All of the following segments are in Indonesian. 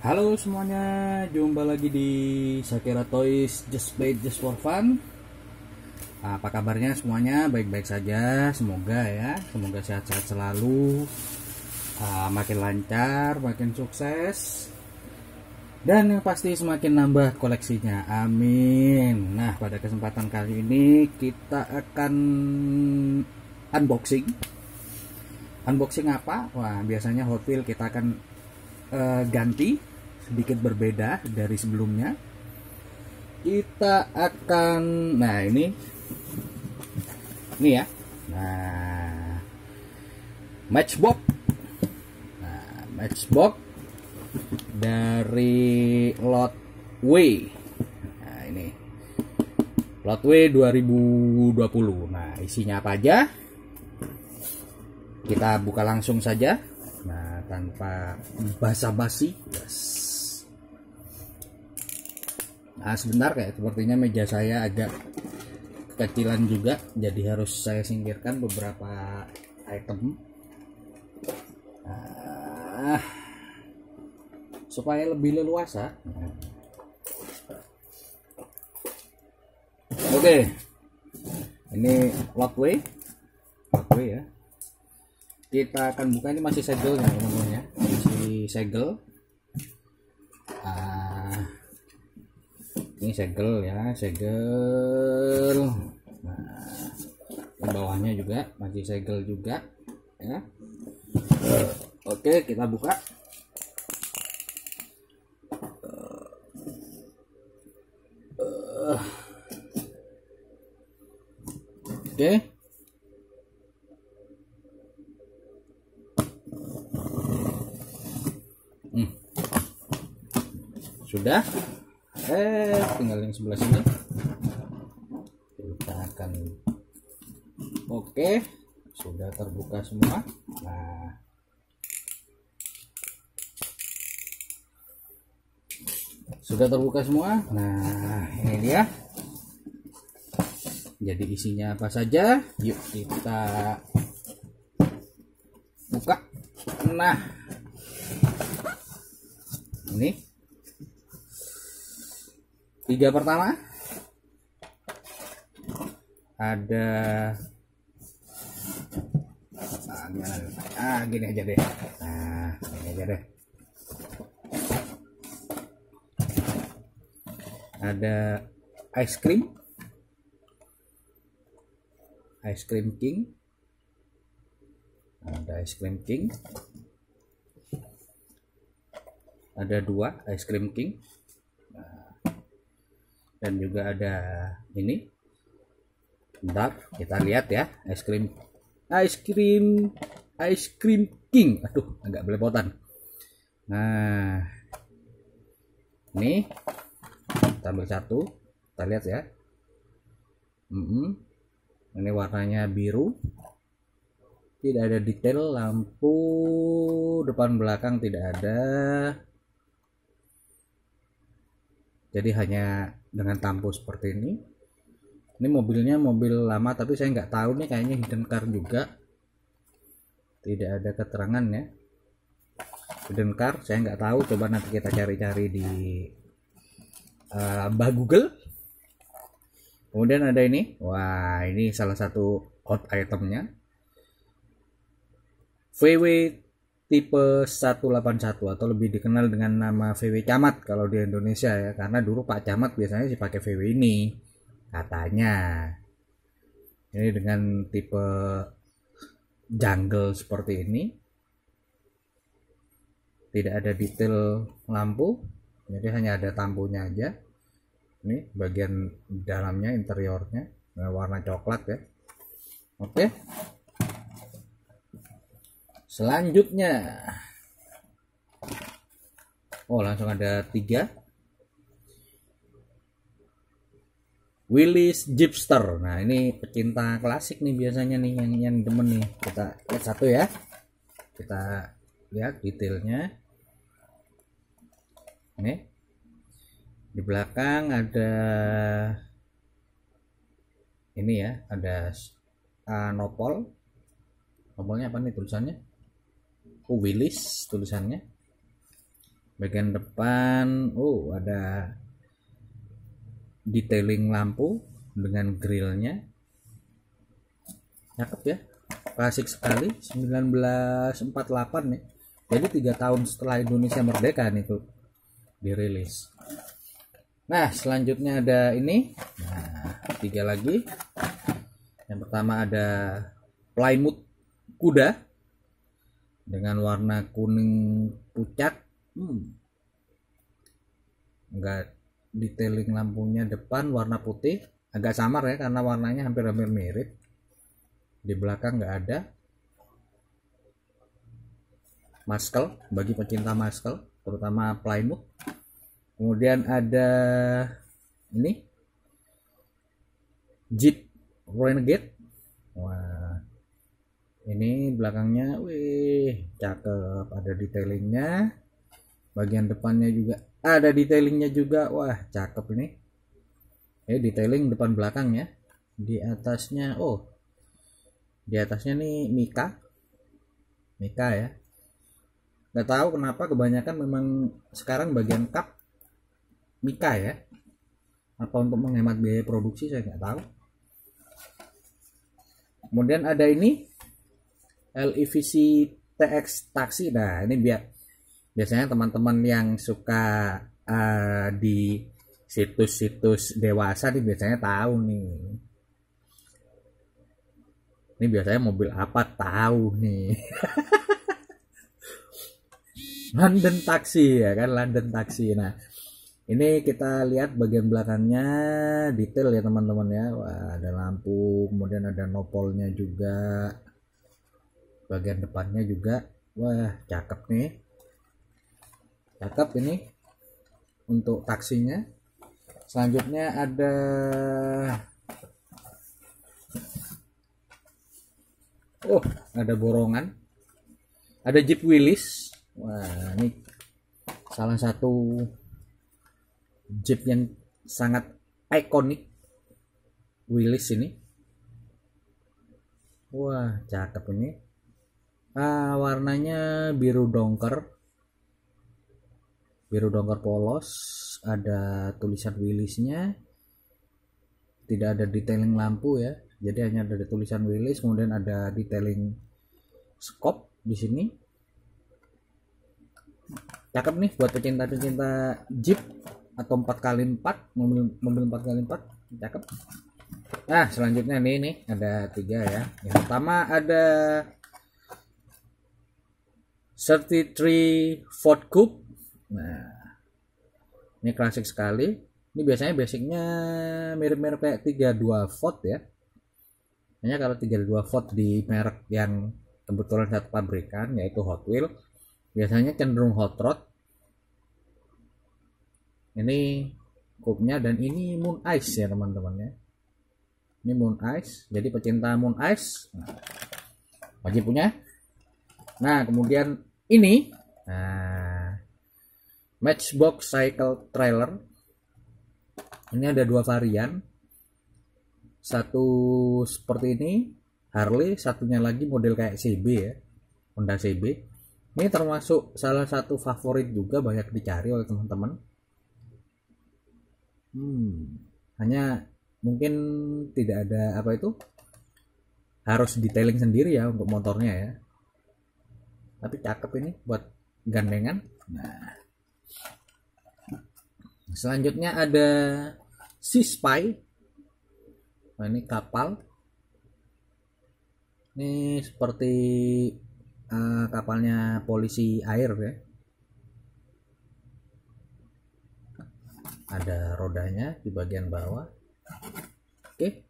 Halo semuanya, jumpa lagi di Sakira Toys Just Play Just For Fun Apa kabarnya semuanya, baik-baik saja, semoga ya Semoga sehat-sehat selalu ah, Makin lancar, makin sukses Dan yang pasti semakin nambah koleksinya, amin Nah pada kesempatan kali ini kita akan unboxing Unboxing apa? Wah biasanya Hot Wheels kita akan uh, ganti sedikit berbeda dari sebelumnya kita akan nah ini ini ya nah matchbox nah matchbox dari lot W nah ini lot W 2020 nah isinya apa aja kita buka langsung saja nah tanpa basa-basi yes nah sebentar kayak sepertinya meja saya agak kecilan juga jadi harus saya singkirkan beberapa item nah, supaya lebih leluasa oke okay. ini walkway walkway ya kita akan buka ini masih segelnya teman-teman ya masih segel ini segel ya segel nah bawahnya juga masih segel juga ya oke kita buka oke hmm. sudah kita akan oke sudah terbuka semua nah sudah terbuka semua nah ini dia jadi isinya apa saja yuk kita buka nah ini tiga pertama ada ah, gimana ah gini aja deh nah gini aja deh ada ice cream ice cream king ada ice cream king ada dua ice cream king nah, dan juga ada ini Bentar, kita lihat ya es krim. Ice cream, ice cream king. Aduh, agak belepotan. Nah, ini kita ambil satu. Kita lihat ya. Mm -hmm. Ini warnanya biru. Tidak ada detail lampu depan belakang tidak ada. Jadi hanya dengan tampu seperti ini ini mobilnya mobil lama tapi saya nggak tahu nih kayaknya hidden car juga tidak ada keterangan ya hidden car saya nggak tahu coba nanti kita cari-cari di uh, eh, bah Google kemudian ada ini wah ini salah satu hot itemnya VW tipe 181 atau lebih dikenal dengan nama VW Camat kalau di Indonesia ya karena dulu Pak Camat biasanya dipakai VW ini katanya ini dengan tipe jungle seperti ini tidak ada detail lampu jadi hanya ada tampunya aja ini bagian dalamnya interiornya eh, warna coklat ya oke selanjutnya oh langsung ada tiga Willis Jipster. Nah, ini pecinta klasik nih biasanya nih yang yang demen nih. Kita lihat satu ya. Kita lihat detailnya. Nih Di belakang ada ini ya, ada uh, nopol. Nopolnya apa nih tulisannya? Oh, Willis tulisannya. Bagian depan, oh ada detailing lampu dengan grillnya cakep ya klasik sekali 1948 nih jadi tiga tahun setelah Indonesia merdeka nih tuh dirilis nah selanjutnya ada ini nah tiga lagi yang pertama ada Plymouth kuda dengan warna kuning pucat hmm. enggak detailing lampunya depan warna putih agak samar ya karena warnanya hampir-hampir mirip di belakang nggak ada maskel bagi pecinta maskel terutama plymouth kemudian ada ini Jeep Renegade wah ini belakangnya wih cakep ada detailingnya bagian depannya juga ada detailingnya juga wah cakep ini ya detailing depan belakang ya di atasnya oh di atasnya nih Mika Mika ya nggak tahu kenapa kebanyakan memang sekarang bagian cup Mika ya apa untuk menghemat biaya produksi saya nggak tahu kemudian ada ini LEVC TX taksi nah ini biar biasanya teman-teman yang suka uh, di situs-situs dewasa nih biasanya tahu nih ini biasanya mobil apa tahu nih London taksi ya kan London taksi nah ini kita lihat bagian belakangnya detail ya teman-teman ya Wah, ada lampu kemudian ada nopolnya juga bagian depannya juga wah cakep nih Cakep ini untuk taksinya. Selanjutnya ada Oh, ada borongan. Ada Jeep Willys. Wah, ini salah satu Jeep yang sangat ikonik Willys ini. Wah, cakep ini. Ah, warnanya biru dongker biru dongker polos ada tulisan wilisnya tidak ada detailing lampu ya jadi hanya ada tulisan wilis kemudian ada detailing scope di sini cakep nih buat pecinta-pecinta Jeep atau 4 kali 4 mobil mobil 4x4 cakep nah selanjutnya nih nih ada tiga ya yang pertama ada 33 Ford Coupe Nah, ini klasik sekali. Ini biasanya basicnya mirip-mirip kayak 32 volt ya. Hanya kalau 32 volt di merek yang kebetulan satu pabrikan yaitu Hot Wheel, biasanya cenderung hot rod. Ini cupnya dan ini moon ice ya teman-teman ya. Ini moon ice, jadi pecinta moon ice nah, wajib punya. Nah, kemudian ini nah Matchbox Cycle Trailer. Ini ada dua varian. Satu seperti ini Harley, satunya lagi model kayak CB ya. Honda CB. Ini termasuk salah satu favorit juga banyak dicari oleh teman-teman. Hmm, hanya mungkin tidak ada apa itu harus detailing sendiri ya untuk motornya ya. Tapi cakep ini buat gandengan. Nah, Selanjutnya ada Sea Spy. Nah, ini kapal. Ini seperti uh, kapalnya polisi air ya. Ada rodanya di bagian bawah. Oke. Okay.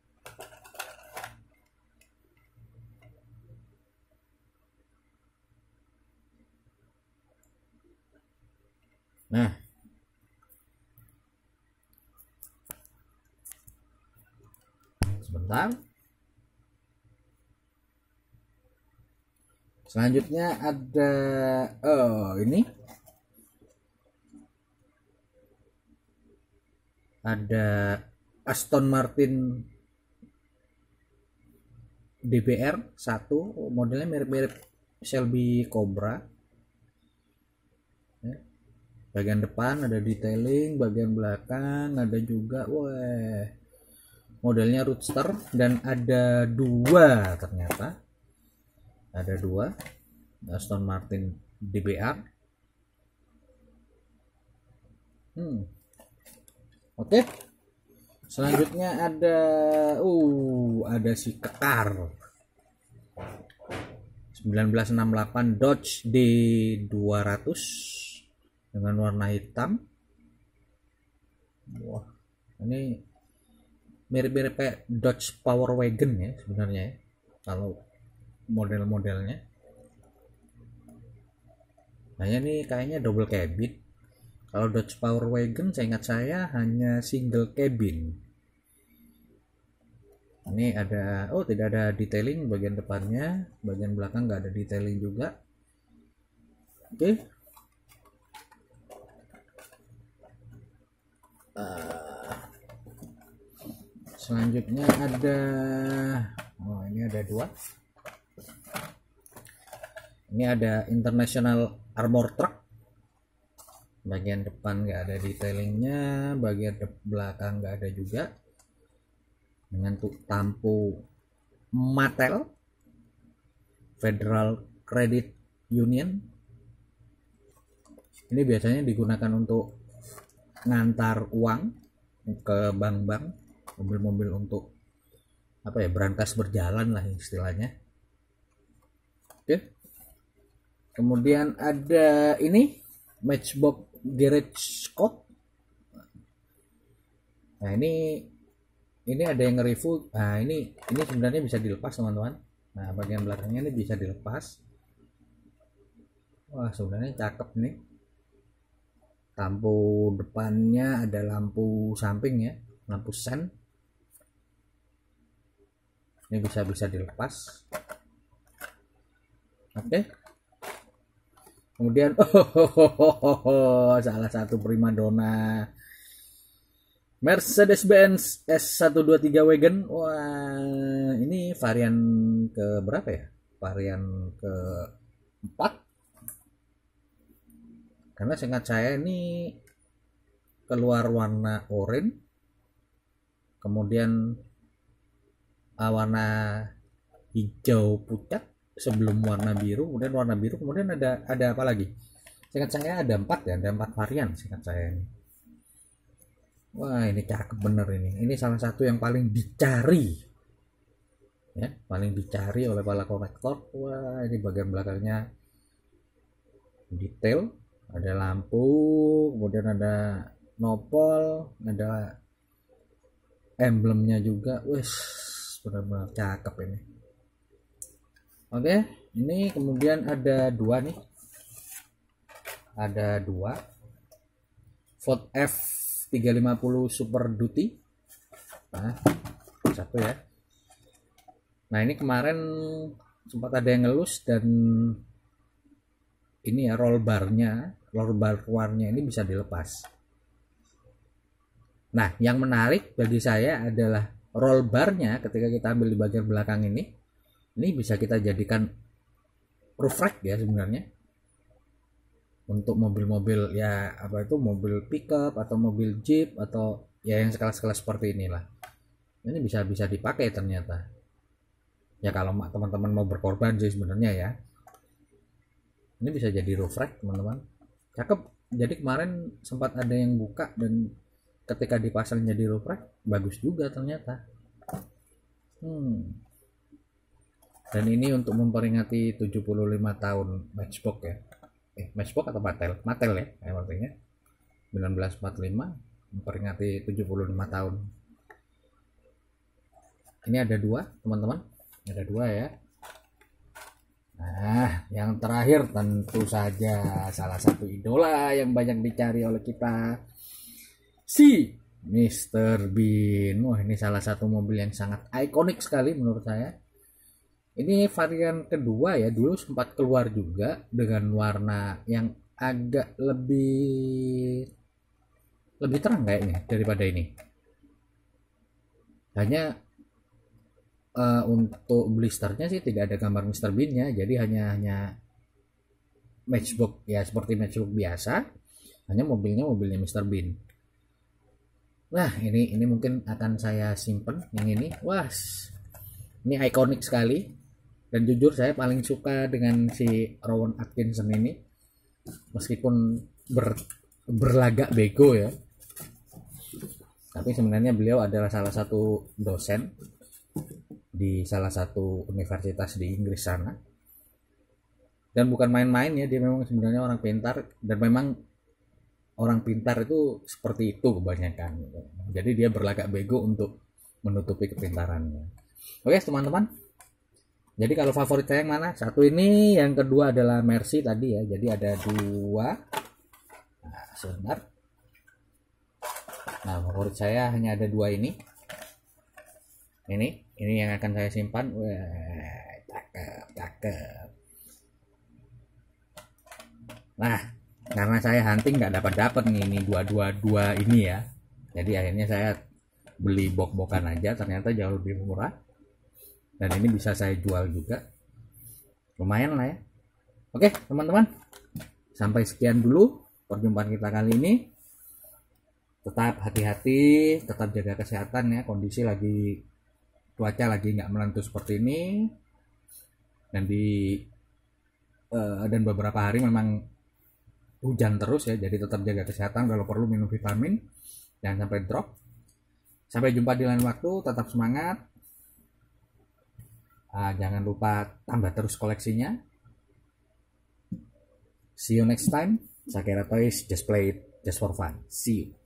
Nah, sebentar. Selanjutnya ada oh ini ada Aston Martin DBR 1 modelnya mirip-mirip Shelby Cobra ya bagian depan ada detailing bagian belakang ada juga weh modelnya roadster dan ada dua ternyata ada dua Aston Martin DBR hmm. oke okay. selanjutnya ada uh ada si kekar 1968 Dodge D200 dengan warna hitam wah ini mirip-mirip kayak Dodge Power Wagon ya sebenarnya ya. kalau model-modelnya nah ini kayaknya double cabin kalau Dodge Power Wagon saya ingat saya hanya single cabin ini ada oh tidak ada detailing bagian depannya bagian belakang nggak ada detailing juga oke okay. Eh, selanjutnya ada oh ini ada dua ini ada international armor truck bagian depan nggak ada detailingnya bagian belakang nggak ada juga dengan tuh tampu Mattel Federal Credit Union ini biasanya digunakan untuk ngantar uang ke bank-bank mobil-mobil untuk apa ya berangkas berjalan lah istilahnya oke kemudian ada ini matchbox garage Scott nah ini ini ada yang nge-review nah ini ini sebenarnya bisa dilepas teman-teman nah bagian belakangnya ini bisa dilepas wah sebenarnya cakep nih lampu depannya ada lampu samping ya lampu sen ini bisa bisa dilepas oke okay. kemudian oh, oh, oh, oh, oh, salah satu primadona Mercedes-Benz S123 Wagon wah ini varian ke berapa ya varian ke 4 karena singkat saya ini keluar warna orange kemudian ah, warna hijau pucat sebelum warna biru kemudian warna biru kemudian ada ada apa lagi singkat saya ada empat ya ada empat varian singkat saya ini wah ini cakep bener ini ini salah satu yang paling dicari ya paling dicari oleh para kolektor wah ini bagian belakangnya detail ada lampu kemudian ada nopol ada emblemnya juga wes benar-benar cakep ini oke ini kemudian ada dua nih ada dua Ford F350 Super Duty nah satu ya nah ini kemarin sempat ada yang ngelus dan ini ya roll barnya roll bar warnya ini bisa dilepas nah yang menarik bagi saya adalah roll barnya ketika kita ambil di bagian belakang ini ini bisa kita jadikan roof rack ya sebenarnya untuk mobil-mobil ya apa itu mobil pickup atau mobil jeep atau ya yang sekelas sekelas seperti inilah ini bisa bisa dipakai ternyata ya kalau teman-teman mau berkorban sih sebenarnya ya ini bisa jadi roof rack teman-teman cakep jadi kemarin sempat ada yang buka dan ketika dipasang jadi roof rack bagus juga ternyata hmm. dan ini untuk memperingati 75 tahun matchbox ya eh matchbox atau matel matel ya eh, 1945 memperingati 75 tahun ini ada dua teman-teman ada dua ya Nah, yang terakhir tentu saja salah satu idola yang banyak dicari oleh kita. Si Mr. Bean. Wah, ini salah satu mobil yang sangat ikonik sekali menurut saya. Ini varian kedua ya. Dulu sempat keluar juga dengan warna yang agak lebih lebih terang kayaknya daripada ini. Hanya uh, untuk blisternya sih tidak ada gambar Mr. Bean-nya, jadi hanya hanya matchbook ya seperti matchbook biasa, hanya mobilnya mobilnya Mr. Bean. Nah, ini ini mungkin akan saya simpen yang ini. was, ini ikonik sekali. Dan jujur saya paling suka dengan si Rowan Atkinson ini. Meskipun ber, berlagak bego ya. Tapi sebenarnya beliau adalah salah satu dosen di salah satu universitas di Inggris sana dan bukan main-main ya dia memang sebenarnya orang pintar dan memang orang pintar itu seperti itu kebanyakan jadi dia berlagak bego untuk menutupi kepintarannya oke teman-teman jadi kalau favorit saya yang mana satu ini yang kedua adalah Mercy tadi ya jadi ada dua nah, sebentar nah favorit saya hanya ada dua ini ini ini yang akan saya simpan wah cakep cakep nah karena saya hunting nggak dapat dapat nih ini dua dua dua ini ya jadi akhirnya saya beli bok-bokan aja ternyata jauh lebih murah dan ini bisa saya jual juga lumayan lah ya oke teman-teman sampai sekian dulu perjumpaan kita kali ini tetap hati-hati tetap jaga kesehatan ya kondisi lagi cuaca lagi nggak menentu seperti ini dan di uh, dan beberapa hari memang hujan terus ya jadi tetap jaga kesehatan kalau perlu minum vitamin jangan sampai drop sampai jumpa di lain waktu tetap semangat uh, jangan lupa tambah terus koleksinya see you next time sakera Toys just play it just for fun see you